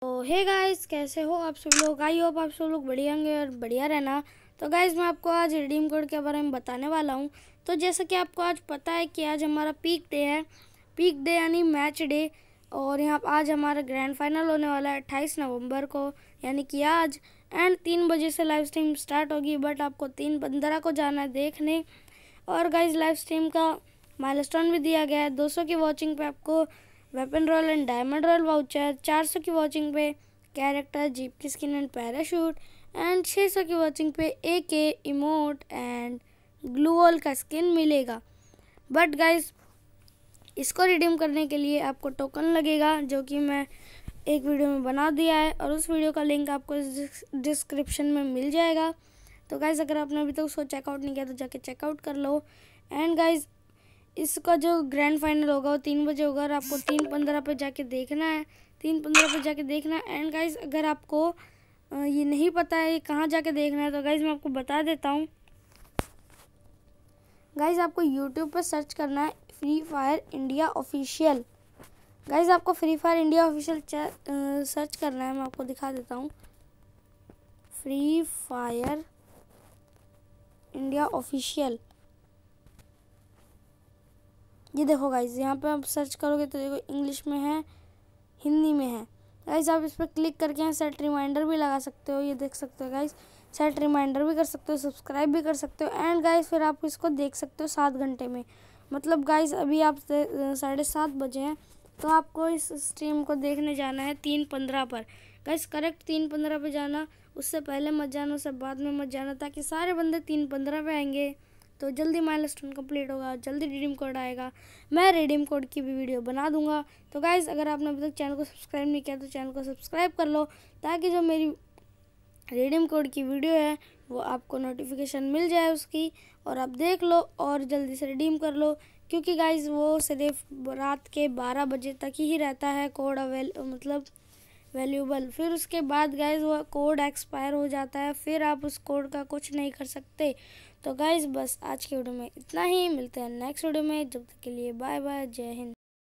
तो hey guys कैसे हो आप सब लोग आई होप आप सब लोग बढ़िया होंगे और बढ़िया रहना तो गाइस मैं आपको आज रिडीम कोड के बारे में बताने वाला हूँ तो जैसा कि आपको आज पता है कि आज हमारा पीक डे है पीक डे यानी मैच डे और यहाँ आज हमारा ग्रैंड फाइनल होने वाला है अट्ठाईस नवंबर को यानी कि आज एंड तीन बजे से लाइव स्ट्रीम स्टार्ट होगी बट आपको तीन पंद्रह को जाना है देखने और गाइज लाइव स्ट्रीम का माइलस्टोन भी दिया गया है सौ की वॉचिंग पे आपको weapon royale and diamond royale voucher चार सौ की वॉचिंग पे कैरेक्टर जीप की स्किन एंड पैराशूट एंड छः सौ की वॉचिंग पे A K emote and glue wall का स्किन मिलेगा बट गाइज इसको रिडीम करने के लिए आपको टोकन लगेगा जो कि मैं एक वीडियो में बना दिया है और उस वीडियो का लिंक आपको डिस्क्रिप्शन में मिल जाएगा तो गाइज़ अगर आपने अभी तक तो उसको चेकआउट नहीं किया तो जाके चेकआउट कर लो एंड गाइज़ इसका जो ग्रैंड फाइनल होगा वो तीन बजे होगा और आपको तीन पंद्रह पर जाके देखना है तीन पंद्रह पर जाके देखना है एंड गाइज अगर आपको ये नहीं पता है कहाँ जाके देखना है तो गाइज मैं आपको बता देता हूँ गाइज आपको यूट्यूब पर सर्च करना है free fire India official guys आपको free fire India official search करना है मैं आपको दिखा देता हूँ फ्री फायर इंडिया ऑफिशियल ये देखो गाइज यहाँ पे आप सर्च करोगे तो देखो इंग्लिश में है हिंदी में है गाइज आप इस पर क्लिक करके यहाँ सेट रिमाइंडर भी लगा सकते हो ये देख सकते हो गाइज सेट रिमाइंडर भी कर सकते हो सब्सक्राइब भी कर सकते हो एंड गाइज फिर आप इसको देख सकते हो सात घंटे में मतलब गाइज अभी आप साढ़े सात बजे हैं तो आपको इस स्ट्रीम को देखने जाना है तीन पंद्रह पर गाइज करेक्ट तीन पंद्रह पर जाना उससे पहले मत जाना उससे बाद में मत जाना ताकि सारे बंदे तीन पंद्रह पे आएंगे तो जल्दी माइल स्टोन कम्प्लीट होगा जल्दी रिडीम कोड आएगा मैं रिडीम कोड की भी वीडियो बना दूंगा तो गाइज़ अगर आपने अभी तक चैनल को सब्सक्राइब नहीं किया तो चैनल को सब्सक्राइब कर लो ताकि जो मेरी रिडीम कोड की वीडियो है वो आपको नोटिफिकेशन मिल जाए उसकी और आप देख लो और जल्दी से रिडीम कर लो क्योंकि गाइज़ वो सिर्फ रात के बारह बजे तक ही रहता है कोड अवेल मतलब वैल्यूबल फिर उसके बाद गाइज वह कोड एक्सपायर हो जाता है फिर आप उस कोड का कुछ नहीं कर सकते तो गाइज बस आज के वीडियो में इतना ही मिलते हैं नेक्स्ट वीडियो में जब तक के लिए बाय बाय जय हिंद